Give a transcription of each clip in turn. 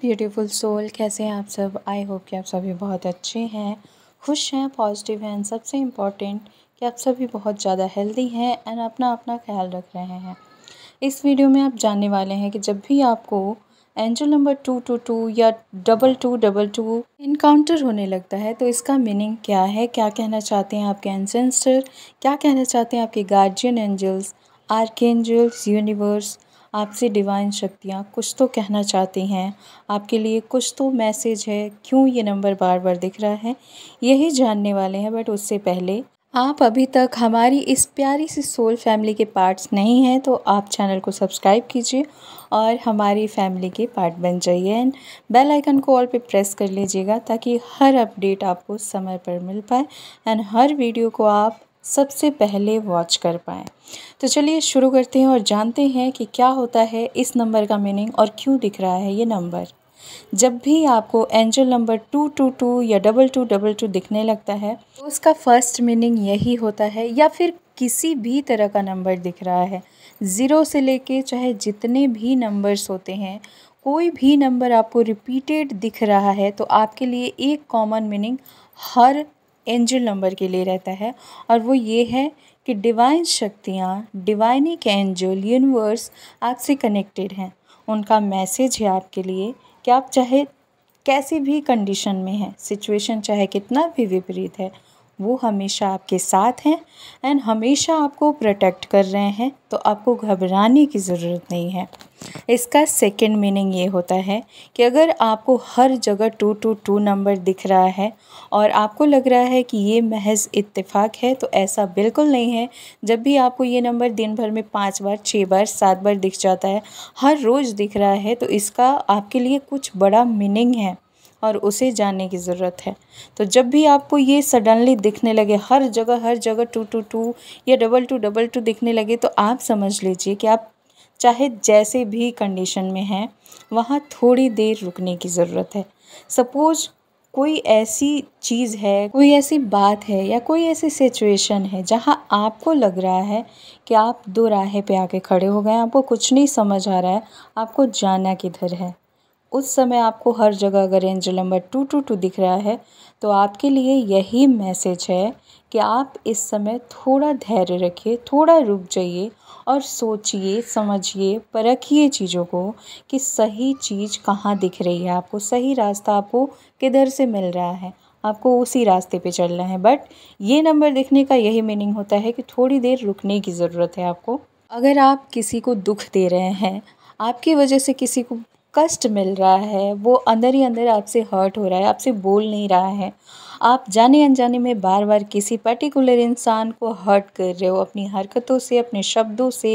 beautiful soul कैसे हैं आप सब आई होप कि आप सभी बहुत अच्छे हैं खुश हैं पॉजिटिव हैं सबसे इम्पॉर्टेंट कि आप सभी बहुत ज़्यादा हेल्दी हैं एंड अपना अपना ख्याल रख रहे हैं इस वीडियो में आप जानने वाले हैं कि जब भी आपको angel number two two two या double two double two encounter होने लगता है तो इसका मीनिंग क्या है क्या कहना चाहते हैं आपके एनसेंसर क्या कहना चाहते हैं आपके guardian angels archangels universe आपसे डिवाइन शक्तियाँ कुछ तो कहना चाहती हैं आपके लिए कुछ तो मैसेज है क्यों ये नंबर बार बार दिख रहा है यही जानने वाले हैं बट उससे पहले आप अभी तक हमारी इस प्यारी सी सोल फैमिली के पार्ट्स नहीं हैं तो आप चैनल को सब्सक्राइब कीजिए और हमारी फैमिली के पार्ट बन जाइए एंड बेल आइकन को ऑल पे प्रेस कर लीजिएगा ताकि हर अपडेट आपको समय पर मिल पाए एंड हर वीडियो को आप सबसे पहले वॉच कर पाएँ तो चलिए शुरू करते हैं और जानते हैं कि क्या होता है इस नंबर का मीनिंग और क्यों दिख रहा है ये नंबर जब भी आपको angel number two two two या डबल टू डबल टू दिखने लगता है तो उसका फर्स्ट मीनिंग यही होता है या फिर किसी भी तरह का नंबर दिख रहा है ज़ीरो से लेके चाहे जितने भी नंबर्स होते हैं कोई भी नंबर आपको रिपीटेड दिख रहा है तो आपके लिए एक कॉमन मीनिंग हर एंजल नंबर के लिए रहता है और वो ये है कि डिवाइन शक्तियाँ डिवाइनिक एंजल यूनिवर्स आपसे कनेक्टेड हैं उनका मैसेज है आपके लिए कि आप चाहे कैसी भी कंडीशन में हैं सिचुएशन चाहे कितना भी विपरीत है वो हमेशा आपके साथ हैं एंड हमेशा आपको प्रोटेक्ट कर रहे हैं तो आपको घबराने की ज़रूरत नहीं है इसका सेकंड मीनिंग ये होता है कि अगर आपको हर जगह टू टू टू नंबर दिख रहा है और आपको लग रहा है कि ये महज इत्तेफाक है तो ऐसा बिल्कुल नहीं है जब भी आपको ये नंबर दिन भर में पाँच बार छः बार सात बार दिख जाता है हर रोज़ दिख रहा है तो इसका आपके लिए कुछ बड़ा मीनिंग है और उसे जाने की ज़रूरत है तो जब भी आपको ये सडनली दिखने लगे हर जगह हर जगह टू टू टू या डबल टू डबल टू दिखने लगे तो आप समझ लीजिए कि आप चाहे जैसे भी कंडीशन में हैं वहाँ थोड़ी देर रुकने की ज़रूरत है सपोज़ कोई ऐसी चीज़ है कोई ऐसी बात है या कोई ऐसी सिचुएशन है जहाँ आपको लग रहा है कि आप दो राहे पे आके खड़े हो गए आपको कुछ नहीं समझ आ रहा है आपको जाना किधर है उस समय आपको हर जगह अगर angel number two two two दिख रहा है तो आपके लिए यही मैसेज है कि आप इस समय थोड़ा धैर्य रखिए थोड़ा रुक जाइए और सोचिए समझिए परखिए चीज़ों को कि सही चीज़ कहाँ दिख रही है आपको सही रास्ता आपको किधर से मिल रहा है आपको उसी रास्ते पे चलना है बट ये नंबर देखने का यही मीनिंग होता है कि थोड़ी देर रुकने की ज़रूरत है आपको अगर आप किसी को दुख दे रहे हैं आपकी वजह से किसी को कष्ट मिल रहा है वो अंदर ही अंदर आपसे हर्ट हो रहा है आपसे बोल नहीं रहा है आप जाने अनजाने में बार बार किसी पर्टिकुलर इंसान को हर्ट कर रहे हो अपनी हरकतों से अपने शब्दों से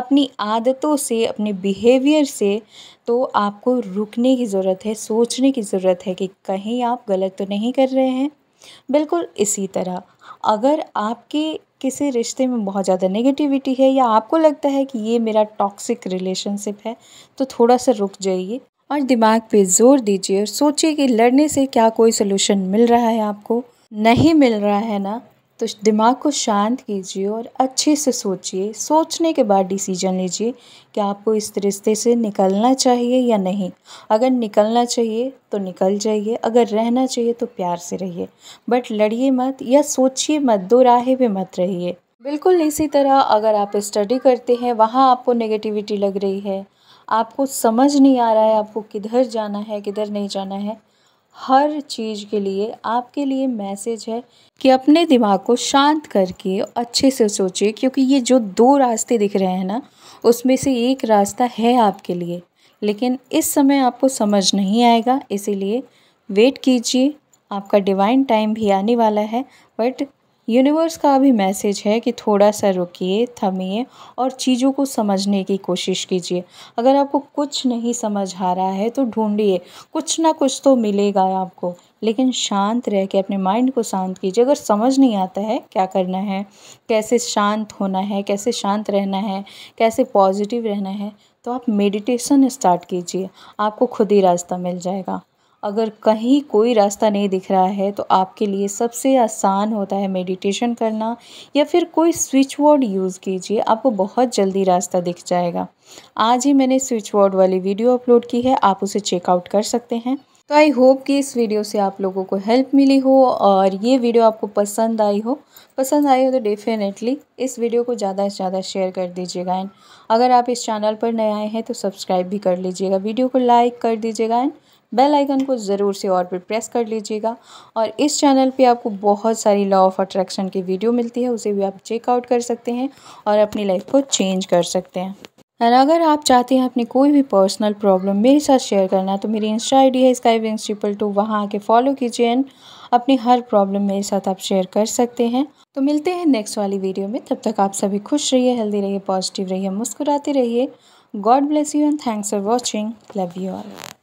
अपनी आदतों से अपने बिहेवियर से तो आपको रुकने की ज़रूरत है सोचने की ज़रूरत है कि कहीं आप गलत तो नहीं कर रहे हैं बिल्कुल इसी तरह अगर आपके किसी रिश्ते में बहुत ज़्यादा नेगेटिविटी है या आपको लगता है कि ये मेरा टॉक्सिक रिलेशनशिप है तो थोड़ा सा रुक जाइए और दिमाग पे जोर दीजिए और सोचिए कि लड़ने से क्या कोई सलूशन मिल रहा है आपको नहीं मिल रहा है ना तो दिमाग को शांत कीजिए और अच्छे से सोचिए सोचने के बाद डिसीजन लीजिए कि आपको इस रिश्ते से निकलना चाहिए या नहीं अगर निकलना चाहिए तो निकल जाइए अगर रहना चाहिए तो प्यार से रहिए बट लड़िए मत या सोचिए मत दो राहे भी मत रहिए बिल्कुल इसी तरह अगर आप स्टडी करते हैं वहाँ आपको नेगेटिविटी लग रही है आपको समझ नहीं आ रहा है आपको किधर जाना है किधर नहीं जाना है हर चीज़ के लिए आपके लिए मैसेज है कि अपने दिमाग को शांत करके अच्छे से सोचिए क्योंकि ये जो दो रास्ते दिख रहे हैं ना उसमें से एक रास्ता है आपके लिए लेकिन इस समय आपको समझ नहीं आएगा इसीलिए वेट कीजिए आपका डिवाइन टाइम भी आने वाला है बट यूनिवर्स का भी मैसेज है कि थोड़ा सा रुकिए थमिए और चीज़ों को समझने की कोशिश कीजिए अगर आपको कुछ नहीं समझ आ रहा है तो ढूंढिए कुछ ना कुछ तो मिलेगा आपको लेकिन शांत रह के अपने माइंड को शांत कीजिए अगर समझ नहीं आता है क्या करना है कैसे शांत होना है कैसे शांत रहना है कैसे पॉजिटिव रहना है तो आप मेडिटेशन स्टार्ट कीजिए आपको खुद ही रास्ता मिल जाएगा अगर कहीं कोई रास्ता नहीं दिख रहा है तो आपके लिए सबसे आसान होता है मेडिटेशन करना या फिर कोई स्विच वर्ड यूज़ कीजिए आपको बहुत जल्दी रास्ता दिख जाएगा आज ही मैंने स्विच वर्ड वाली वीडियो अपलोड की है आप उसे चेकआउट कर सकते हैं तो आई होप कि इस वीडियो से आप लोगों को हेल्प मिली हो और ये वीडियो आपको पसंद आई हो पसंद आई हो तो डेफिनेटली इस वीडियो को ज़्यादा से ज़्यादा शेयर कर दीजिएगा एंड अगर आप इस चैनल पर नए आए हैं तो सब्सक्राइब भी कर लीजिएगा वीडियो को लाइक कर दीजिएगा एंड बेल आइकन को ज़रूर से और भी प्रेस कर लीजिएगा और इस चैनल पे आपको बहुत सारी लॉ ऑफ अट्रैक्शन की वीडियो मिलती है उसे भी आप चेकआउट कर सकते हैं और अपनी लाइफ को चेंज कर सकते हैं और अगर आप चाहते हैं अपनी कोई भी पर्सनल प्रॉब्लम मेरे साथ शेयर करना तो मेरी इंस्टा आई है स्काई विंग्स ट्रिपल टू वहाँ आके फॉलो कीजिए एंड अपनी हर प्रॉब्लम मेरे साथ आप शेयर कर सकते हैं तो मिलते हैं नेक्स्ट वाली वीडियो में तब तक आप सभी खुश रहिए हेल्दी रहिए पॉजिटिव रहिए मुस्कुराते रहिए God bless you and thanks for watching love you all